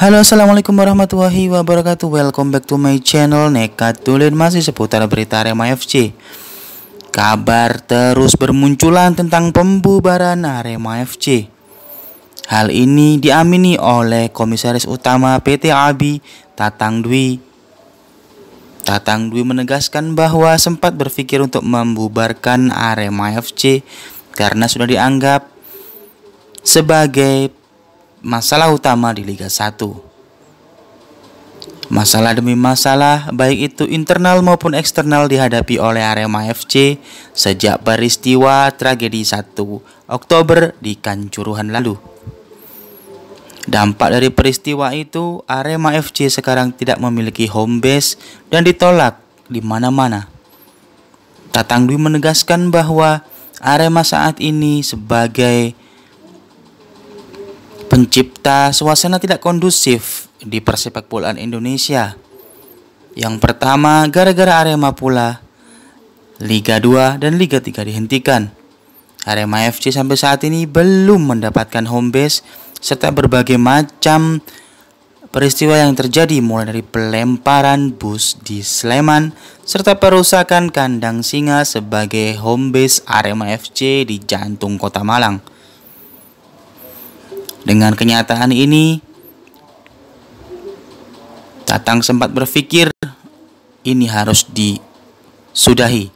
Halo assalamualaikum warahmatullahi wabarakatuh Welcome back to my channel Nekat Tulen masih seputar berita Arema FC Kabar terus bermunculan tentang pembubaran Arema FC Hal ini diamini oleh Komisaris Utama PT ABI Tatang Dwi Tatang Dwi menegaskan bahwa sempat berpikir untuk membubarkan Arema FC karena sudah dianggap sebagai masalah utama di Liga 1. Masalah demi masalah, baik itu internal maupun eksternal dihadapi oleh Arema FC sejak peristiwa tragedi 1 Oktober di Kanjuruhan lalu. Dampak dari peristiwa itu, Arema FC sekarang tidak memiliki home base dan ditolak di mana-mana. Tatang Dwi menegaskan bahwa Arema saat ini sebagai pencipta suasana tidak kondusif di persepak bolaan Indonesia. Yang pertama, gara-gara Arema pula, Liga 2 dan Liga 3 dihentikan. Arema FC sampai saat ini belum mendapatkan home base serta berbagai macam peristiwa yang terjadi mulai dari pelemparan bus di Sleman serta perusakan kandang singa sebagai home base Arema FC di jantung kota Malang. Dengan kenyataan ini, Tatang sempat berpikir ini harus disudahi.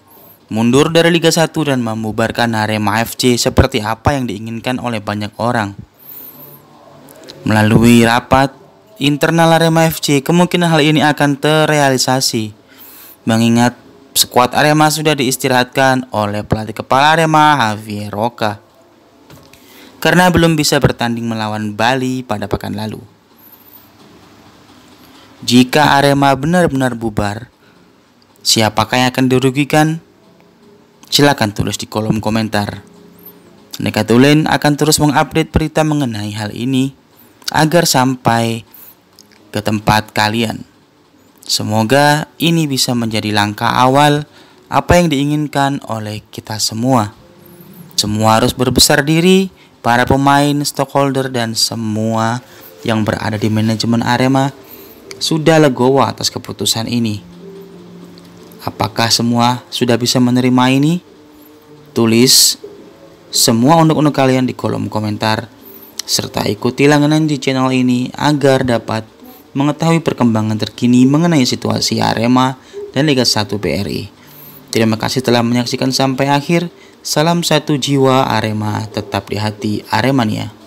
Mundur dari Liga 1 dan membubarkan Arema FC seperti apa yang diinginkan oleh banyak orang. Melalui rapat internal Arema FC, kemungkinan hal ini akan terrealisasi. Mengingat skuad Arema sudah diistirahatkan oleh pelatih kepala Arema Javier Roca karena belum bisa bertanding melawan Bali pada pekan lalu. Jika Arema benar-benar bubar, siapakah yang akan dirugikan? Silakan tulis di kolom komentar. Nekatulen akan terus mengupdate berita mengenai hal ini agar sampai ke tempat kalian. Semoga ini bisa menjadi langkah awal apa yang diinginkan oleh kita semua. Semua harus berbesar diri para pemain, stakeholder, dan semua yang berada di manajemen Arema sudah legowo atas keputusan ini. Apakah semua sudah bisa menerima ini? Tulis semua unduk-unduk kalian di kolom komentar serta ikuti langganan di channel ini agar dapat mengetahui perkembangan terkini mengenai situasi Arema dan Liga 1 BRI. Terima kasih telah menyaksikan sampai akhir. Salam satu jiwa Arema tetap di hati Aremania.